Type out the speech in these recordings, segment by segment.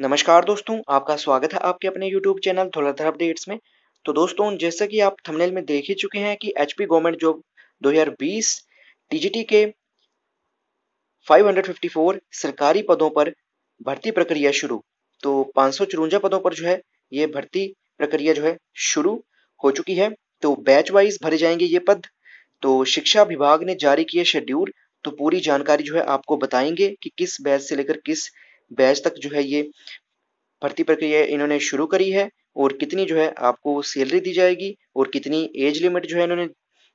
नमस्कार दोस्तों आपका स्वागत है आपके अपने YouTube चैनल धुलधर अपडेट्स में तो दोस्तों जैसा कि आप थंबनेल में देख ही चुके हैं कि H P government job 2020 TGT के 554 सरकारी पदों पर भर्ती प्रक्रिया शुरू तो पाँच पदों पर जो है ये भर्ती प्रक्रिया जो है शुरू हो चुकी है तो बैच वाइज भरे जाएंगे ये पद तो शिक्षा विभाग ने जारी किए शेड्यूल तो पूरी जानकारी जो है आपको बताएंगे कि किस बैच से लेकर किस बैच तक जो है ये भर्ती प्रक्रिया इन्होंने शुरू करी है और कितनी जो है आपको सैलरी दी जाएगी और कितनी एज लिमिट जो है इन्होंने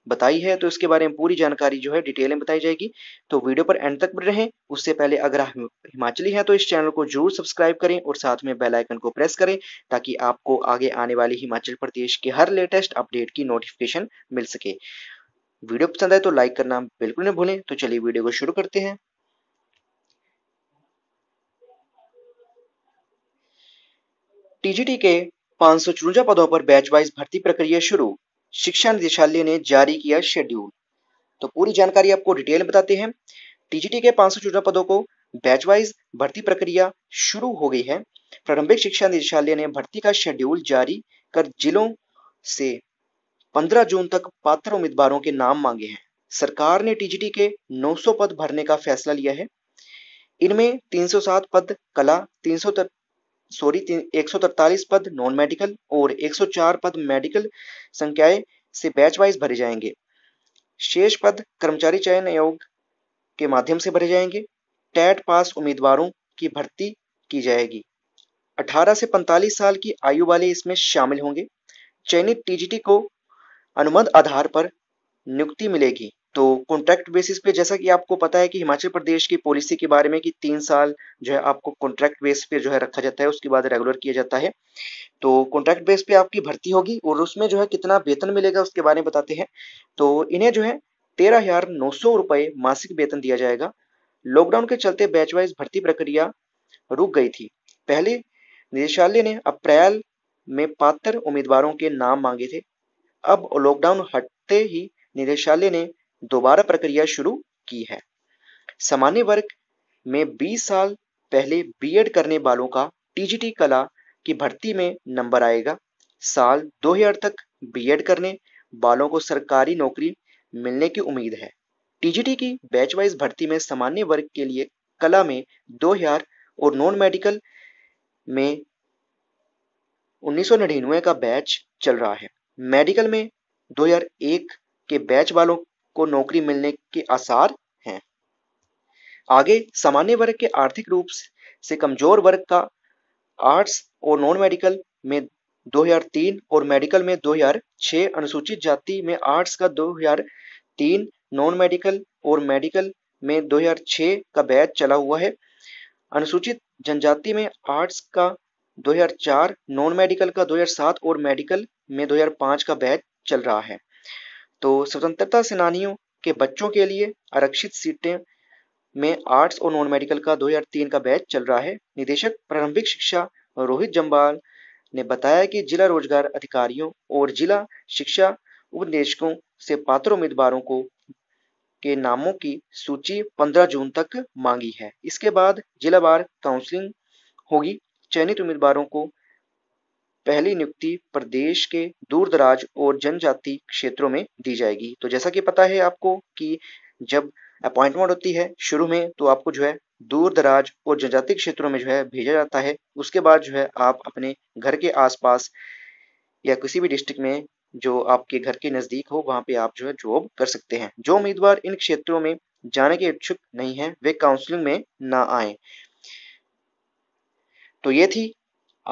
बताई है तो इसके बारे में पूरी जानकारी जो है डिटेल में बताई जाएगी तो वीडियो पर एंड तक रहे उससे पहले अगर आप हिमाचली हैं तो इस चैनल को जरूर सब्सक्राइब करें और साथ में बेल आइकन को प्रेस करें ताकि आपको आगे आने वाली हिमाचल प्रदेश के हर लेटेस्ट अपडेट की नोटिफिकेशन मिल सके वीडियो पसंद आए तो लाइक करना बिल्कुल न भूलें तो चलिए वीडियो को शुरू करते हैं टीजीटी के पांच पदों पर बैच वाइज भर्ती प्रक्रिया शुरू शिक्षा निदेशालय ने जारी किया शेड्यूल तो पूरी जानकारी आपको डिटेल बताते हैं टीजीटी के पांच पदों को बैच वाइज भर्ती प्रक्रिया शुरू हो गई है प्रारंभिक शिक्षा निदेशालय ने भर्ती का शेड्यूल जारी कर जिलों से 15 जून तक पात्र उम्मीदवारों के नाम मांगे हैं सरकार ने टीजीटी के 900 पद भरने का फैसला लिया है इनमें 307 पद कला 300 सॉरी एक पद नॉन मेडिकल और 104 पद मेडिकल संख्याए से बैच वाइज भरे जाएंगे शेष पद कर्मचारी चयन आयोग के माध्यम से भरे जाएंगे टेट पास उम्मीदवारों की भर्ती की जाएगी 18 से 45 साल की आयु वाले इसमें शामिल होंगे चयनित टीजीटी को अनुमत आधार पर नियुक्ति मिलेगी तो कॉन्ट्रैक्ट बेसिस पे जैसा कि आपको पता है कि हिमाचल प्रदेश की पॉलिसी के बारे में कि तीन साल जो है आपको कॉन्ट्रैक्ट बेस पे जो है रखा जाता है उसके बाद रेगुलर किया जाता है तो कॉन्ट्रैक्ट बेस पे आपकी भर्ती होगी और उसमें जो है कितना वेतन मिलेगा उसके बारे में बताते हैं तो इन्हें जो है तेरह हजार नौ सौ मासिक वेतन दिया जाएगा लॉकडाउन के चलते बैचवाइज भर्ती प्रक्रिया रुक गई थी पहले निदेशालय ने अप्रैल में पात्र उम्मीदवारों के नाम मांगे थे अब लॉकडाउन हटते ही निदेशालय ने दोबारा प्रक्रिया शुरू की है सामान्य वर्ग में 20 साल पहले बीएड करने वालों का टीजीटी कला की भर्ती में नंबर आएगा साल 2000 तक बीएड करने वालों को सरकारी नौकरी मिलने की उम्मीद है टीजीटी की बैच वाइज भर्ती में सामान्य वर्ग के लिए कला में 2000 और नॉन मेडिकल में उन्नीस का बैच चल रहा है मेडिकल में 2001 के बैच वालों को नौकरी मिलने के आसार हैं आगे सामान्य वर्ग के आर्थिक रूप से कमजोर वर्ग का आर्ट्स और नॉन मेडिकल में 2003 और मेडिकल में 2006 अनुसूचित जाति में आर्ट्स का 2003 नॉन मेडिकल और मेडिकल में 2006 का बैच चला हुआ है अनुसूचित जनजाति में आर्ट्स का 2004 नॉन मेडिकल का 2007 और मेडिकल में 2005 का बैच चल रहा है तो स्वतंत्रता सेनानियों के बच्चों के लिए आरक्षित सीटें में आर्ट्स और नॉन मेडिकल का 2003 का बैच चल रहा है निदेशक प्रारंभिक शिक्षा रोहित जम्बाल ने बताया कि जिला रोजगार अधिकारियों और जिला शिक्षा उपनिदेशकों से पात्र उम्मीदवारों को के नामों की सूची 15 जून तक मांगी है इसके बाद जिला बार काउंसलिंग होगी चयनित उम्मीदवारों को पहली नियुक्ति प्रदेश के दूर दराज और जनजाति क्षेत्रों में दी जाएगी तो जैसा कि पता है आपको कि जब अपॉइंटमेंट होती है शुरू में तो आपको जो है दूर दराज और जनजाति क्षेत्रों में जो है भेजा जाता है उसके बाद जो है आप अपने घर के आसपास या किसी भी डिस्ट्रिक्ट में जो आपके घर के नजदीक हो वहां पे आप जो है जॉब कर सकते हैं जो उम्मीदवार इन क्षेत्रों में जाने के इच्छुक नहीं है वे काउंसलिंग में ना आए तो ये थी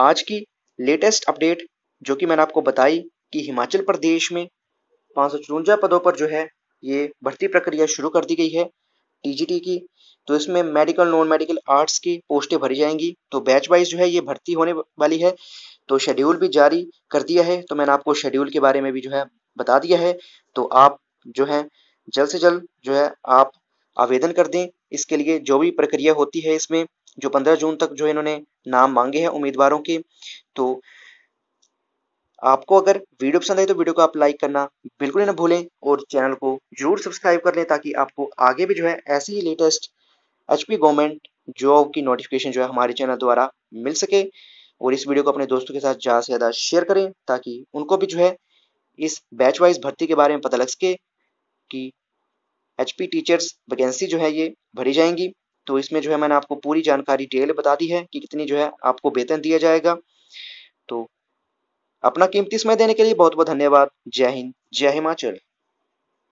आज की लेटेस्ट अपडेट जो कि मैंने आपको बताई कि हिमाचल प्रदेश में पाँच पदों पर जो है ये भर्ती प्रक्रिया शुरू कर दी गई है टीजीटी की तो इसमें मेडिकल नॉन मेडिकल आर्ट्स की पोस्टें भरी जाएंगी तो बैच वाइज जो है ये भर्ती होने वाली है तो शेड्यूल भी जारी कर दिया है तो मैंने आपको शेड्यूल के बारे में भी जो है बता दिया है तो आप जो है जल्द से जल्द जो है आप आवेदन कर दें इसके लिए जो भी प्रक्रिया होती है इसमें जो पंद्रह जून तक जो इन्होंने नाम मांगे हैं उम्मीदवारों के तो आपको अगर वीडियो पसंद आए तो वीडियो को आप लाइक करना बिल्कुल ना भूलें और चैनल को जरूर सब्सक्राइब कर लें ताकि आपको आगे भी जो है ऐसी ही लेटेस्ट एच गवर्नमेंट जॉब की नोटिफिकेशन जो है हमारे चैनल द्वारा मिल सके और इस वीडियो को अपने दोस्तों के साथ ज़्यादा से ज़्यादा शेयर करें ताकि उनको भी जो है इस बैच वाइज भर्ती के बारे में पता लग सके कि एच टीचर्स वैकेंसी जो है ये भरी जाएंगी तो इसमें जो है मैंने आपको पूरी जानकारी डिटेल बता दी है कि कितनी जो है आपको वेतन दिया जाएगा तो अपना कीमती समय देने के लिए बहुत बहुत धन्यवाद जय हिंद जय हिमाचल